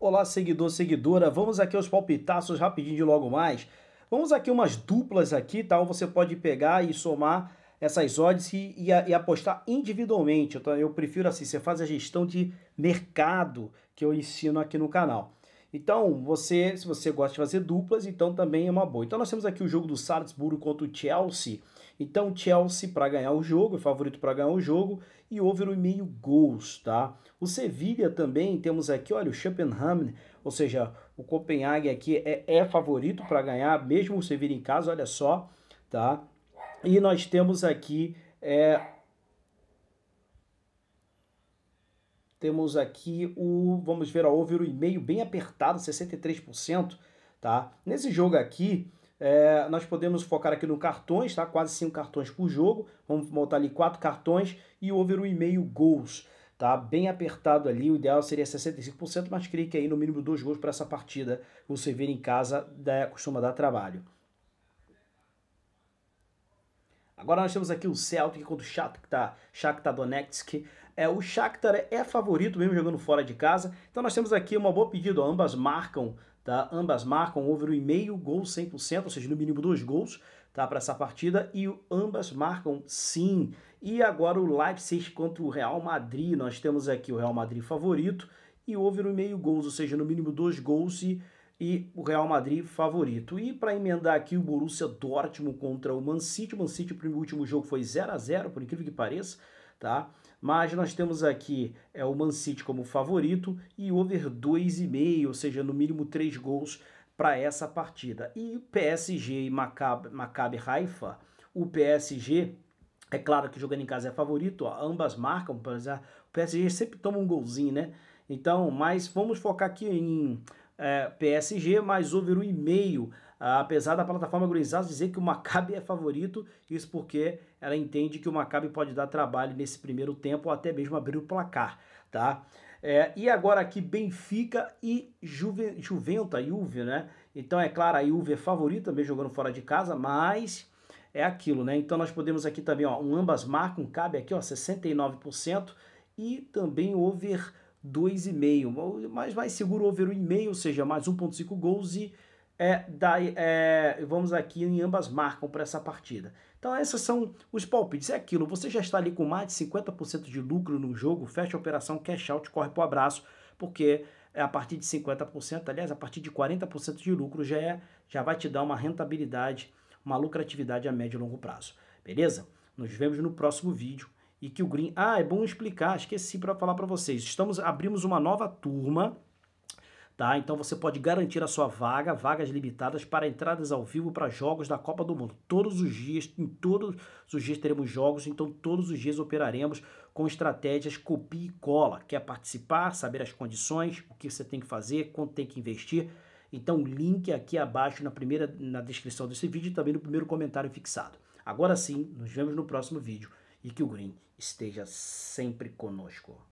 Olá, seguidor, seguidora. Vamos aqui aos palpitaços rapidinho de logo mais. Vamos aqui umas duplas aqui, tal. Tá? Você pode pegar e somar essas odds e, e, e, apostar individualmente. Eu, então, eu prefiro assim, você faz a gestão de mercado que eu ensino aqui no canal. Então, você, se você gosta de fazer duplas, então também é uma boa. Então nós temos aqui o jogo do Salzburgo contra o Chelsea. Então, Chelsea para ganhar o jogo, é favorito para ganhar o jogo, e over o meio gols, tá? O Sevilha também, temos aqui, olha, o Schopenhagen, ou seja, o Copenhague aqui é, é favorito para ganhar, mesmo o Sevilha em casa, olha só, tá? E nós temos aqui é, temos aqui o, vamos ver, a over o e-mail bem apertado, 63%, tá? Nesse jogo aqui, é, nós podemos focar aqui no cartões, tá? Quase cinco cartões por jogo. Vamos montar ali quatro cartões e over 1,5 gols. Tá bem apertado ali, o ideal seria 65%, mas creio que aí no mínimo dois gols para essa partida. Você ver em casa da, costuma dar trabalho. Agora nós temos aqui o Celtic contra o Shakhtar, Shakhtar Donetsk. É, o Shakhtar é favorito mesmo jogando fora de casa. Então nós temos aqui uma boa pedida, ó, ambas marcam Tá? Ambas marcam over 1,5 gol 100%, ou seja, no mínimo dois gols tá? para essa partida. E ambas marcam sim. E agora o Leipzig contra o Real Madrid. Nós temos aqui o Real Madrid favorito e over 1,5 gols, ou seja, no mínimo dois gols. E e o Real Madrid favorito. E para emendar aqui o Borussia Dortmund contra o Man City, o Man City, o último jogo foi 0 a 0 por incrível que pareça tá? Mas nós temos aqui é, o Man City como favorito e over 2,5, ou seja, no mínimo 3 gols para essa partida. E PSG e Maccabi, Maccabi Haifa, o PSG é claro que jogando em casa é favorito, ó, ambas marcam, é, o PSG sempre toma um golzinho, né? Então, mas vamos focar aqui em é, PSG, mas over 1,5. Ah, apesar da plataforma Gurizás dizer que o Maccabi é favorito, isso porque ela entende que o Maccabi pode dar trabalho nesse primeiro tempo ou até mesmo abrir o placar, tá? É, e agora aqui Benfica e Juve, Juventa, Juve, né? Então é claro, a Juve é favorita, mesmo jogando fora de casa, mas é aquilo, né? Então nós podemos aqui também, ó, um ambas marcam, cabe aqui, ó, 69% e também over 2,5. Mas vai seguro over 1,5, ou seja, mais 1,5 gols e é, daí, é, vamos aqui em ambas marcam para essa partida. Então, esses são os palpites. É aquilo, você já está ali com mais de 50% de lucro no jogo, fecha a operação, cash out, corre para o abraço, porque a partir de 50%, aliás, a partir de 40% de lucro já, é, já vai te dar uma rentabilidade, uma lucratividade a médio e longo prazo. Beleza? Nos vemos no próximo vídeo e que o Green. Ah, é bom explicar, esqueci para falar para vocês. Estamos abrimos uma nova turma, tá? Então você pode garantir a sua vaga, vagas limitadas para entradas ao vivo para jogos da Copa do Mundo. Todos os dias, em todos os dias teremos jogos, então todos os dias operaremos com estratégias copia e cola. Quer participar, saber as condições, o que você tem que fazer, quanto tem que investir? Então, link aqui abaixo na primeira na descrição desse vídeo e também no primeiro comentário fixado. Agora sim, nos vemos no próximo vídeo e que o Green esteja sempre conosco.